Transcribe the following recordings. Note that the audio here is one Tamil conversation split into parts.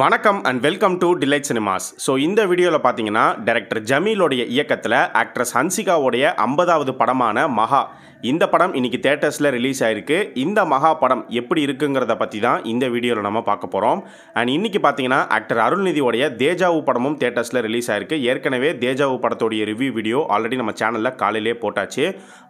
வணக்கம் and welcome to Delight Cinemas so இந்த வீடியோவில் பார்த்தீங்கன்னா டைரக்டர் ஜமீலோடைய இயக்கத்தில் ஆக்ட்ரஸ் ஹன்சிகாவுடைய ஐம்பதாவது படமான மகா இந்த படம் இன்றைக்கி தேட்டர்ஸில் ரிலீஸ் ஆகிருக்கு இந்த மகா படம் எப்படி இருக்குங்கிறத பற்றி தான் இந்த வீடியோவில் நம்ம பார்க்க போகிறோம் அண்ட் இன்றைக்கி பார்த்தீங்கன்னா ஆக்டர் அருள்நிதியோடைய தேஜாவு படமும் தேட்டர்ஸில் ரிலீஸ் ஆயிருக்கு ஏற்கனவே தேஜாவு படத்துடைய ரிவ்யூ வீடியோ ஆல்ரெடி நம்ம சேனலில் காலையிலே போட்டாச்சு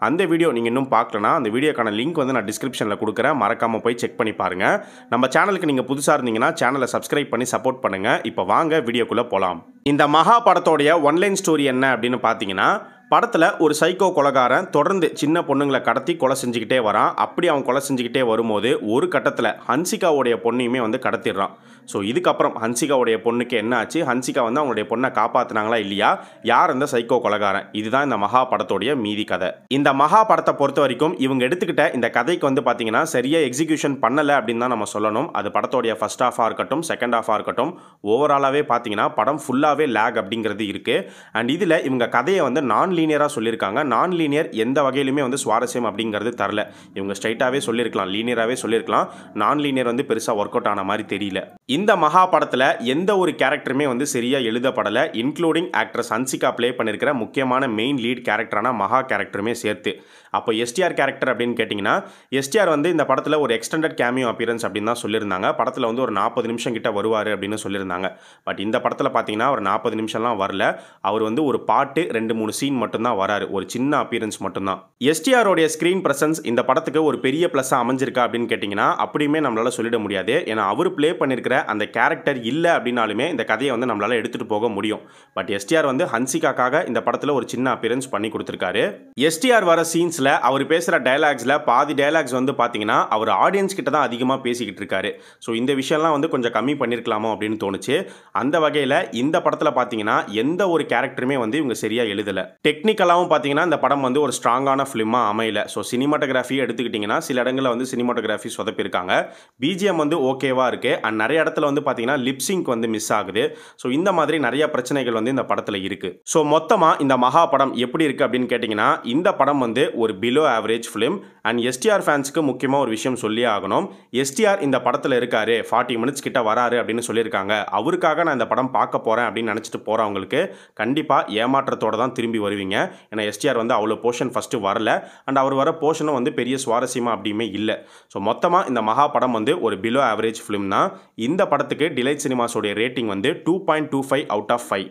அந்த வீடியோ நீங்கள் இன்னும் பார்க்கலனா அந்த வீடியோக்கான லிங்க் வந்து நான் டிஸ்கிரிப்ஷனில் கொடுக்குறேன் மறக்காமல் போய் செக் பண்ணி பாருங்கள் நம்ம சேனலுக்கு நீங்கள் புதுசாக இருந்தீங்கன்னா சேனலை சப்ஸ்கிரைப் பண்ணி பண்ணி சப்போர்ட் பண்ணுங்கள் இப்போ வாங்க வீடியோக்குள்ளே போகலாம் இந்த மகா படத்தோடைய ஒன்லைன் ஸ்டோரி என்ன அப்படின்னு பார்த்தீங்கன்னா படத்தில் ஒரு சைக்கோ கொலகாரன் தொடர்ந்து சின்ன பொண்ணுங்களை கடத்தி கொலை செஞ்சுக்கிட்டே வரான் அப்படி அவன் கொலை செஞ்சுக்கிட்டே வரும்போது ஒரு கட்டத்தில் ஹன்சிகாவுடைய பொண்ணையுமே வந்து கடத்திடுறான் ஸோ இதுக்கப்புறம் ஹன்சிகாவுடைய பொண்ணுக்கு என்ன ஆச்சு ஹன்சிகா வந்து அவங்களுடைய பொண்ணை காப்பாற்றினாங்களா இல்லையா யார் அந்த சைக்கோ கொலகாரன் இதுதான் இந்த மகா படத்துடைய மீதி கதை இந்த மகா படத்தை பொறுத்த வரைக்கும் இவங்க எடுத்துக்கிட்ட இந்த கதைக்கு வந்து பார்த்தீங்கன்னா சரியாக எக்ஸிக்யூஷன் பண்ணலை அப்படின்னு தான் நம்ம சொல்லணும் அது படத்தோடைய ஃபஸ்ட் ஹாஃபாக இருக்கட்டும் செகண்ட் ஹாஃபாக இருக்கட்டும் ஓவராலாகவே பார்த்தீங்கன்னா படம் ஃபுல்லாகவே லேக் அப்படிங்கிறது இருக்குது அண்ட் இதில் இவங்க கதையை வந்து நான் லீனியராக சொல்லியிருக்காங்க நான் லீனியர் எந்த வகையிலுமே வந்து சுவாரஸ்யம் அப்படிங்கிறது தரல இவங்க ஸ்ட்ரைட்டாகவே சொல்லியிருக்கலாம் லீனியராகவே சொல்லியிருக்கலாம் நான் லீனியர் வந்து பெருசாக ஒர்க் அவுட் ஆன மாதிரி தெரியல இந்த மகா படத்தில் எந்த ஒரு கேரக்டருமே வந்து சரியாக எழுதப்படலை இன்க்ளூடிங் ஆக்ட்ரஸ் ஹன்சிகா ப்ளே பண்ணியிருக்கிற முக்கியமான மெயின் லீட் கேரக்டரான மகா கேரக்டருமே சேர்த்து அப்போ எஸ்டிஆர் கேரக்டர் அப்படின்னு கேட்டிங்கன்னா எஸ்டிஆர் வந்து இந்த படத்தில் ஒரு எக்ஸ்டெண்டட் கேமியோ அப்பியரன்ஸ் அப்படின்னு தான் சொல்லியிருந்தாங்க படத்தில் வந்து ஒரு நாற்பது நிமிஷம் கிட்ட வருவார் அப்படின்னு சொல்லியிருந்தாங்க பட் இந்த படத்தில் பார்த்தீங்கன்னா ஒரு நாற்பது நிமிஷம்லாம் வரல அவர் வந்து ஒரு பாட்டு ரெண்டு மூணு சீன் மட்டும் மட்டும்தான் வராரு ஒரு சின்ன அப்பியரன்ஸ் மட்டும்தான் எஸ்டிஆரோடைய ஸ்க்ரீன் பிரசன்ஸ் இந்த படத்துக்கு ஒரு பெரிய ப்ளஸ்ஸாக அமைஞ்சிருக்கா அப்படின்னு கேட்டிங்கன்னா அப்படியுமே நம்மளால் சொல்லிட முடியாது ஏன்னா அவர் ப்ளே பண்ணியிருக்கிற அந்த கேரக்டர் இல்லை அப்படின்னாலுமே இந்த கதையை வந்து நம்மளால் எடுத்துகிட்டு போக முடியும் பட் எஸ்டிஆர் வந்து ஹன்சிகாக்காக இந்த படத்தில் ஒரு சின்ன அப்பியரன்ஸ் பண்ணி கொடுத்துருக்காரு எஸ்டிஆர் வர சீன்ஸில் அவர் பேசுகிற டைலாக்ஸில் பாதி டைலாக்ஸ் வந்து பார்த்தீங்கன்னா அவர் ஆடியன்ஸ் கிட்ட தான் அதிகமாக பேசிக்கிட்டு இருக்காரு ஸோ இந்த விஷயம்லாம் வந்து கொஞ்சம் கம்மி பண்ணியிருக்கலாமோ அப்படின்னு தோணுச்சு அந்த வகையில் இந்த படத்தில் பார்த்தீங்கன்னா எந்த ஒரு கேரக்டருமே வந்து இவங்க சரியாக எழுதலை டெக் டெக்னிக்கலாகவும் பார்த்தீங்கன்னா இந்த படம் வந்து ஒரு ஸ்ட்ராங்கான ஃபிலிமாக அமையல ஸோ சினிமாட்டோகிராஃபி எடுத்துக்கிட்டிங்கன்னா சில இடங்களில் வந்து சினிமாட்டோகிராஃபி சொதப்பியிருக்காங்க பிஜிஎம் வந்து ஓகேவாக இருக்குது அண்ட் நிறைய இடத்துல வந்து பார்த்தீங்கன்னா லிப்சிங்க் வந்து மிஸ் ஆகுது ஸோ இந்த மாதிரி நிறைய பிரச்சனைகள் வந்து இந்த படத்தில் இருக்குது ஸோ மொத்தமாக இந்த மகா படம் எப்படி இருக்குது அப்படின்னு கேட்டிங்கன்னா இந்த படம் வந்து ஒரு below average film and STR ஃபேன்ஸுக்கு முக்கியமாக ஒரு விஷயம் சொல்லி ஆகணும் எஸ்டிஆர் இந்த படத்தில் இருக்காரு ஃபார்ட்டி மினிட்ஸ் கிட்ட வராரு அப்படின்னு சொல்லியிருக்காங்க அவருக்காக நான் இந்த படம் பார்க்க போகிறேன் அப்படின்னு நினச்சிட்டு போகிறவங்களுக்கு கண்டிப்பாக ஏமாற்றத்தோடு தான் திரும்பி வருவீங்க சொல்லியிருந்தீங்க ஏன்னா எஸ்டிஆர் வந்து அவ்வளோ போர்ஷன் ஃபஸ்ட்டு வரல அண்ட் அவர் வர போர்ஷனும் வந்து பெரிய சுவாரஸ்யமாக அப்படியுமே இல்லை ஸோ மொத்தமாக இந்த மகா படம் வந்து ஒரு பிலோ ஆவரேஜ் ஃபிலிம் தான் இந்த படத்துக்கு டிலைட் சினிமாஸோடைய ரேட்டிங் வந்து two point two five out of five